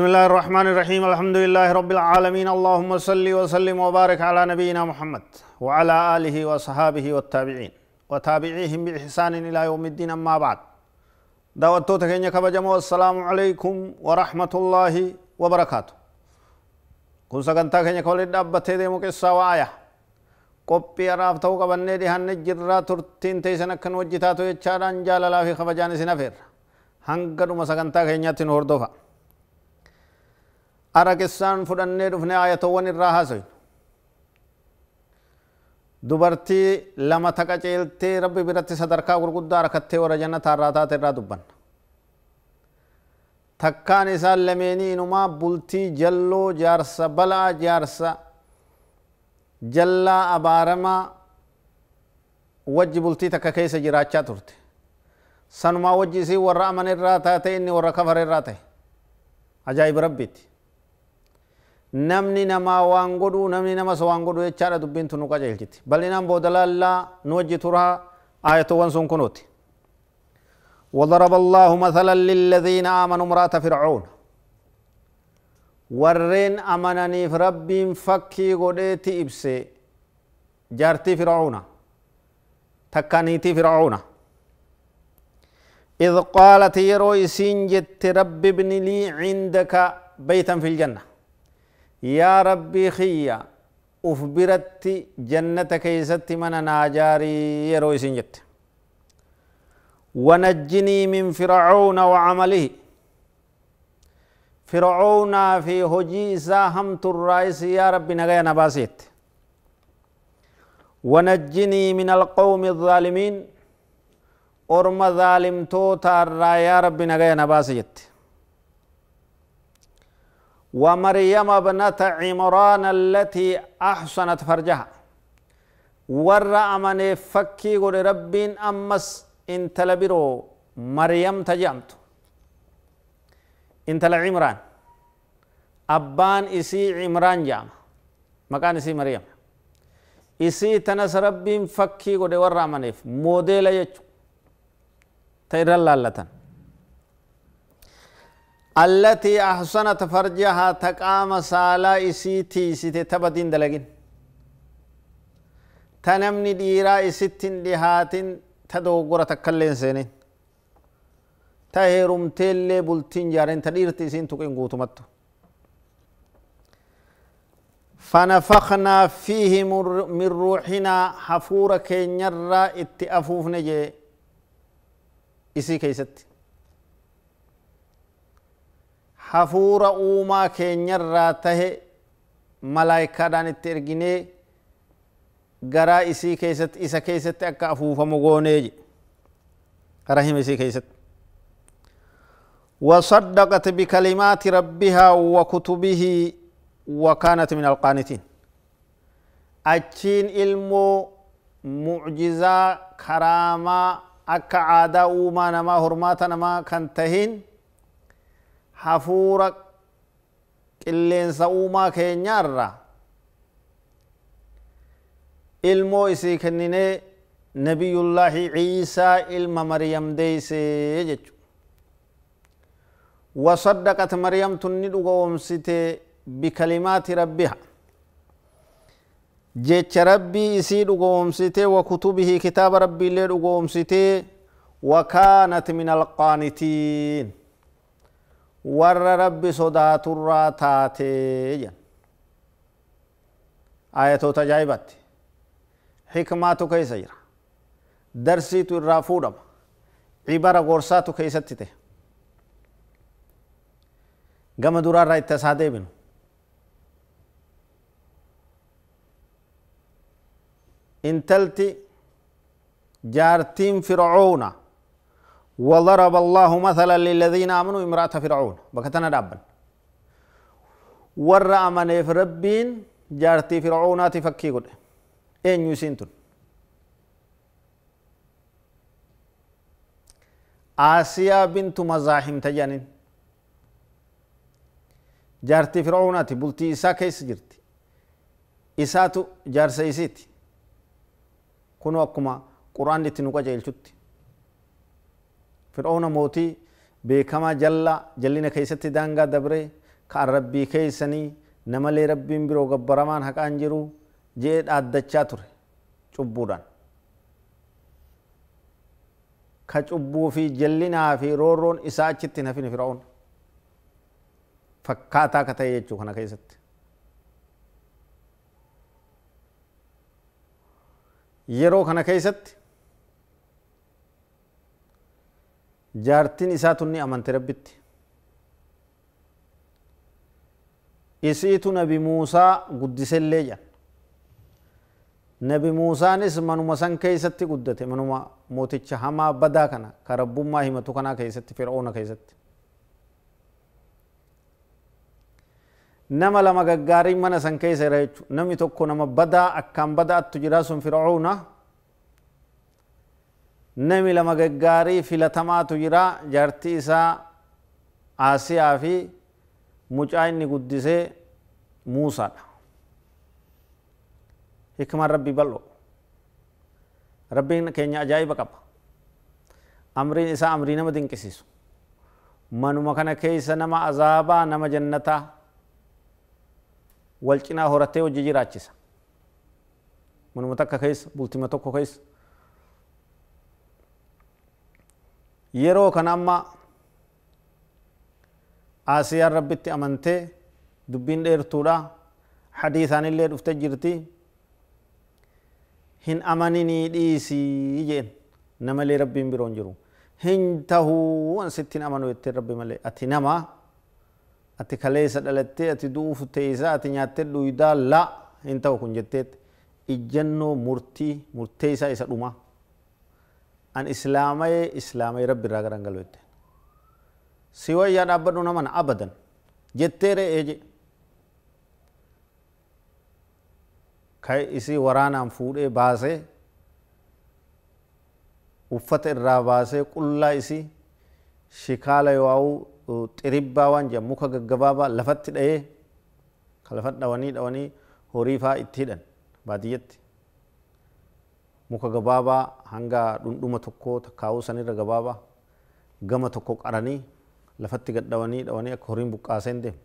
بسم الله الرحمن الرحيم الحمد لله رب العالمين اللهم صل وسلم وبارك على نبينا محمد وعلى آله وصحابه والتابعين وتابعيهم بإحسان إلى يوم الدين أما بعد دعوتو تكينيا كبجمو السلام عليكم ورحمة الله وبركاته kun sagantaa keenya ka walitti dhaabbatee deemu keessaa waa aya qophii anaaf ta'uu qabannee dhihanne jirraa turtiin teessan akka nu hojjetaatu jechaadhaan jaalalaa fi kabajaan isin hafeerra hanga dhuma sagantaa keenyaatti nu hordofa. aragessaan fudhannee dhufne ayatowwan irraa haasayu dubartii lama taqa ceeltee rabbi biratti sadarkaa gurguddaa harkattee warra jannata irraa taate irraa dubbanna takkaan isaan lameenii inumaa bultii jalloo jaarsa balaa jaarsa jallaa abaaramaa wajji bultii takka keessa jiraachaa turte sanumaa wajji isii warra amanirraa taate inni warra kafarerraa ta'e ajaa'iba rabbiiti namni namaa waan godhuu namni namas waan godhuu jechaadha dubbiin tun nu qajeelchiti bal'inaan booda laallaa nu wajji turaa aayatowwan sun kunuuti وضرب الله مثلا للذين آمنوا امرأة فرعون warreen amananiif rabbiin fakkii godheeti ibse jaartii fir'auna takka niitii fir'auna إذ قالت يروي سين جت رب ابن لي عندك بيتا في الجنة يا ربي خيا أفبرت جنة كيست من ناجاري يروي سنجت ونجني من فرعون وعمله فرعون في هجي ساهم الرئيس يا ربي نغي نباسيت ونجني من القوم الظالمين أرم ظالم توتا يا ربي نغي نباسيت ومريم ابنة عمران التي أحسنت فرجها ورا أمن فكي قول ربين أمس إن تلبرو مريم تجامت إن تل عمران أبان إسي عمران جام مكان إسي مريم إسي تنس ربين فكي قول ورا أمنيف موديل يجو الله لالتن التي أحسنت فرجها تقام سالا إسيتي إسيتي تبدين دلقين تنمني ديرا إسيتين دهاتين تدوغورة تكلين سينين تهيرمتي اللي بلتين جارين تديرتي إسين تقين قوتمتو فنفخنا فيه من روحنا حفورة كينيرا اتأفوف نجي إسي كيستي hafuura uumaa keenyarraa tahe malaayikadhaan itti ergiinee garaa isii keessatti isa keessatti akka afuufamu goonee ji karaa himisii keessatti wasadda qatabi kalaimaati rabbihaa wakutubihii wakana timin alqaanitin achiin ilmoo mucjizaa karaamaa akka caadaa uumaa namaa hormaata namaa kantahin hafuura qilleensa uumaa keenyaarra ilmoo isii kenninee nabiyullaahi ciisaa ilma maryam deeysee jechu wasaddaqat maryamtun ni dhugoomsite bikalimaati rabbiha jecha rabbii isii dhugoomsite kutubihi kitaaba rabbiillee dhugoomsite وكانت من القانتين warra rabbi sodaaturraa taatee jedhan ayatoota ajaa'ibatti xikmaatu keessa jira darsiitu irraa fuudhama cibara gorsaatu keessatti ta'e gama duraarraa itti isaa deebinu intalti jaartiin fircoona وضرب الله مثلا للذين آمنوا امرأة فرعون بكتنا دابا ور أمن في ربين جارتي فرعونات فكي قد أين يسنتون آسيا بنت مزاحم تجانين جارتي فرعونات بلتي إسا كيس جرتي إساتو جارسا إسيتي كنو أكما قرآن لتنو قجل شتي fedhoona mootii beekamaa jalla jallina keessatti daangaa dabre ka'an rabbii keessanii namalee rabbiin biroo gabbaramaan haqaan jiru jedhaa dhaaddachaa ture cubbuudhaan. Ka cubbuu fi jallinaa fi roorroon isaa achitti hin hafine fakkaataa ka ta'e jechuu kana keessatti. Yeroo kana keessatti jaartin isaa tunni amante rabbitti isiitu nabi muusaa guddisellee jedhan nabi muusaanis manuma san keeysatti guddate manuma mooticha hamaa badaa kana ka himatu kanaa keeysatti fir'oona keeysatti nama lama gaggaariin mana san keessa jira jechuudha namni tokko nama badaa akkaan badaattu attu sun fir'oona nami lama gaggaarii filatamaatu jira jaartii isaa Asiyaa fi mucaa inni guddisee Muusaadha. Hikmaan Rabbi bal'o. Rabbiin keenya ajaa'iba qaba. Amriin isaa amrii nama dinqisiisu. Manuma kana keessa nama azaabaa nama jannataa wal cinaa horatee hojii jiraachisa. Manuma takka keessa bultima tokko keessa yeroo kana amma asiyaan rabbitti amantee dubbiin dheertuudha hadiisaan illee dhufte jirti hin amaninii dhiisii jeen namalee rabbiin biroon jiru hin tahuu waan sittiin amanu jettee rabbi malee ati nama ati kaleessa dhalattee ati du'uuf teessa ati nyaattee dhuydaa la hin ta'u kun jetteet ijjannoo murtii murteessaa isa dhumaa أن إسلامي إسلامي رب راغر أنجلو يتين سوى يا رب نمن أبدا جتير إيجي كاي إسي ورانا فود إيه باسي uffata irraa baasee qullaa isii shikaala yoo xiribbaa waan jedhamu muka gaggabaabaa lafatti dha'ee lafa dhawanii dhawanii horii fa'aa itti hidhan baadiyyatti muka gabaabaa hanga dhundhuma tokko takkaawuu sanirra gabaabaa gama tokko qaranii lafatti gaddawanii dhawanii akka horiin buqqaaseen deemu.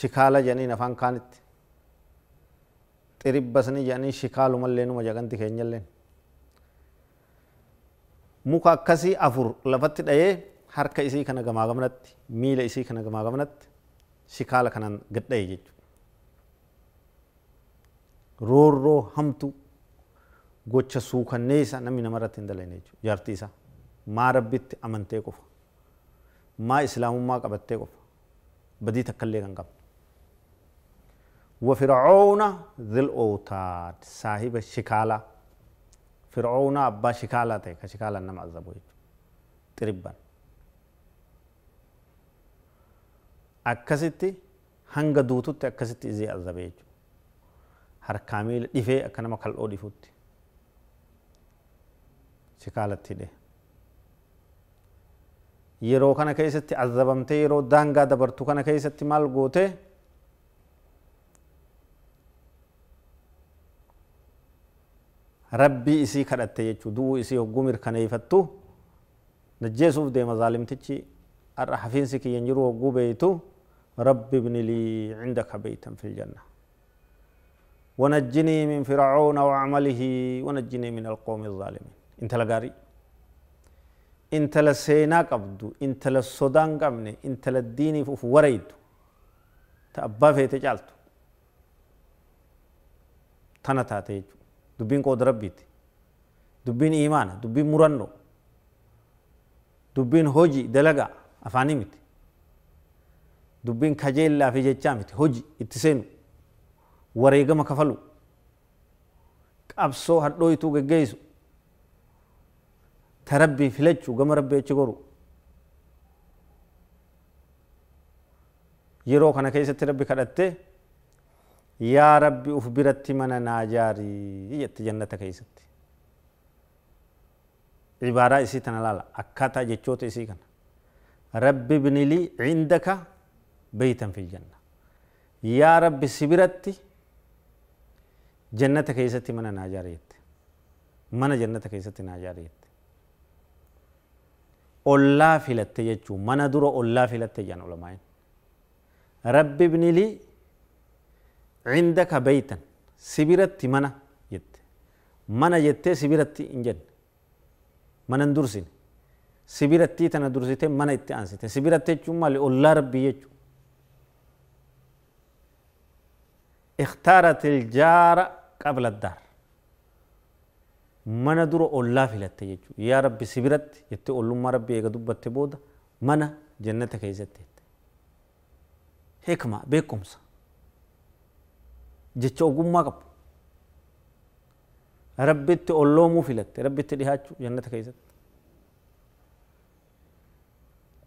Shikaala jedhaniin afaan kaanitti xiribbasni jedhanii shikaalumallee numa jaganti keenyalleen. Muka akkasii afur lafatti dhayee harka isii kana gamaa mila miila isii kana gamaa shikala shikaala kanaan gadha'e jechuudha. roorroo hamtu gocha suukannee isaa namni namarratti hin dalagne jechuudha jaartii isaa maa rabbitti amantee qofa maa islaamummaa qabattee qofa badii takkallee kan qabdu. وفرعون ذي الأوتاد صاحب الشكالة فرعون أبا شكالة تيك شكالة نما عذبوا تربا أكستي هنگ دوتو تأكستي زي عذبوا harkaa miila dhifee akka nama kal'oo dhifutti si kaalatti yeroo kana keessatti azabamtee yeroo daangaa dabartu kana keessatti maal goote rabbii isii kadhatte jechuu Du'u isii hogguu mirkaneeyfattu najjeesuuf deema zaalimtichi har'a hafiinsi kiyyan jiru hogguu beeytu rabbi ibni lii cindaka beeytan fil janna ونجني من فرعون وعمله ونجني من القوم الظالمين انت لقاري انت لسينا قبدو انت للسودان قمني انت للدين فوف وريدو تأبا في تجالتو تنا تاتيجو دبين قود ربيتي دبين إيمان دبين مرنو دبين هوجي دلقا أفاني متي دبين كجيل لا في جيتشا متي هوجي اتسينو gama kafalu qabsoo hadhooytuu geggeessu ta rabbi filachuu gama rabbi achi goru yeroo kana keessatti rabbi kadhatte yaa rabbi uf biratti mana naa jaarii jette jannata keessatti cibaadaa isii tana laala akkaataa jechoota isii kana rabbi binilii cindaka beeytan fil janna yaa rabbi si biratti jannata keessatti mana naa ijaaree mana jannata keessatti naa ijaaree ollaa filatte jechuun mana dura ollaa filatte jedhan ulamaan rabbi ibnili cindaka beeytan sibiratti mana jette mana jettee sibiratti hin jenne mana hin dursine sibirattii tana dursite mana itti aansite sibiratte jechuun maali ollaa rabbii jechuun اختارت الجار قبل الدار mana dura ollaa filatte jechuudha yaa rabbi sibiratti jettee ollummaa rabbi eega dubbatte booda mana jannata keessatti hikma beekumsa jecha ogummaa qabu rabbitti olloomuu filatte rabbitti dhihaachuu jannata keessatti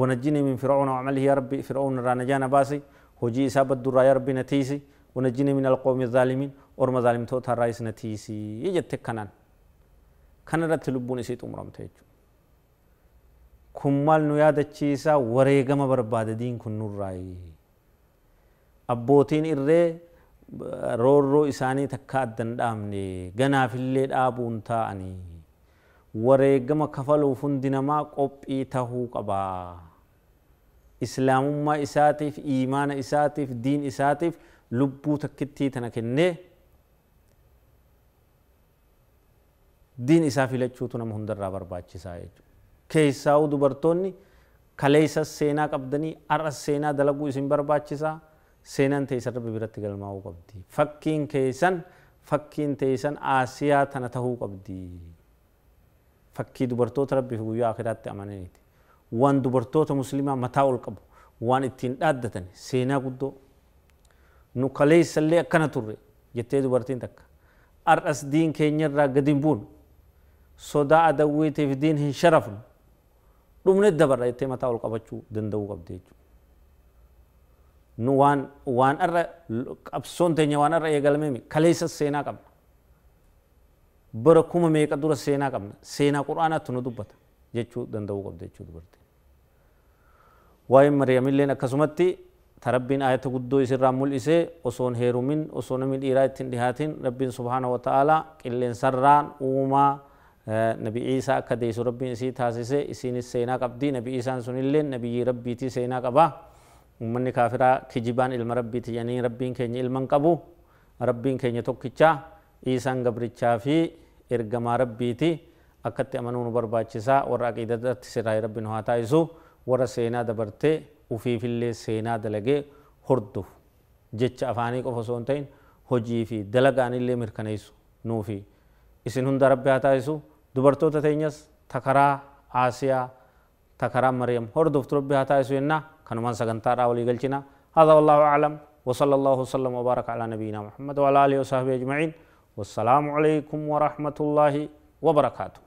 ونجني من فرعون وعمله يا ربي فرعون رانا جانا باسي هجي إسابة الدرا يا ربي نتيسي ونجني من القوم الظالمين orma zaalimtoota irraa tiisii jette kanaan kan irratti lubbuun isii xumuramte jechuudha. Kun maal nu yaadachiisaa wareegama barbaada diin kun nurraayi. Abbootiin irree roorroo isaanii takka adda hin dhaabne ganaafillee dhaabuun taa'anii wareegama kafaluuf hundi namaa qophii tahuu qaba Islaamummaa isaatiif, imaana isaatiif, diin isaatiif lubbuu takkittii tana kennee diin isaa filachuutu nama hunda irraa barbaachisaa jechuudha. Keessaa'uu dubartoonni kaleessas seenaa qabdanii har'as seenaa dalaguu isin barbaachisaa seenaan teessan rabbi biratti galmaa'uu qabdi. Fakkiin keessan fakkiin teessan aasiyaa tana tahuu qabdi. Fakkii dubartoota rabbiif guyyaa akiraatti amananiiti. Waan dubartoota musliimaa mataa ol qabu waan ittiin dhaaddatan seenaa guddoo nu illee akkana turre jettee dubartiin takka. Har'as diin keenyarraa gadi buun. sodaa adawwiitiif diin hin sharafnu dhumne dabarra jettee mataa ol qabachuu danda'uu qabdi jechuudha nu waan waan irra qabsoon teenya waan irra eegalmeemi kaleessa seenaa qabna bara kuma meeqa dura seenaa qabna seenaa quraanaatti nu dubbata jechuu danda'uu qabdi jechuu dubartii waa'ee mari'amilleen akkasumatti tarabbiin ayata guddoo isirraa mul'isee osoon heerumin osoo namni dhiiraa ittiin dhihaatiin rabbiin subhaana wa ta'aalaa qilleensarraan uumaa نبي عيسى كديس ربي إسي تاسسه إسين السينا قبدي نبي عيسى سنلين نبي ربي تي سينا قبا أمني كافرا كجبان إلما ربي تي يعني ربي كين إلما قبو ربي كين توكيشا عيسى قبريشا في إرقما ربي تي أكت أمنون برباچسا ورأكيدت سراي ربي نهاتا إسو ورا سينا دبرتي وفي في اللي سينا دلقي هردو جتش أفاني قفصون تين هجي في دلقان اللي مركنيسو نوفي إسين هند ربي هاتا إسو dubartoota teenyas takaraa aasiyaa تكرام مريم هردف تربي هتا يسوينا كانوا من سغنتارا ولي قلتنا هذا والله أعلم وصلى الله وسلم وبارك على نبينا محمد وعلى آله وصحبه أجمعين والسلام عليكم ورحمة الله وبركاته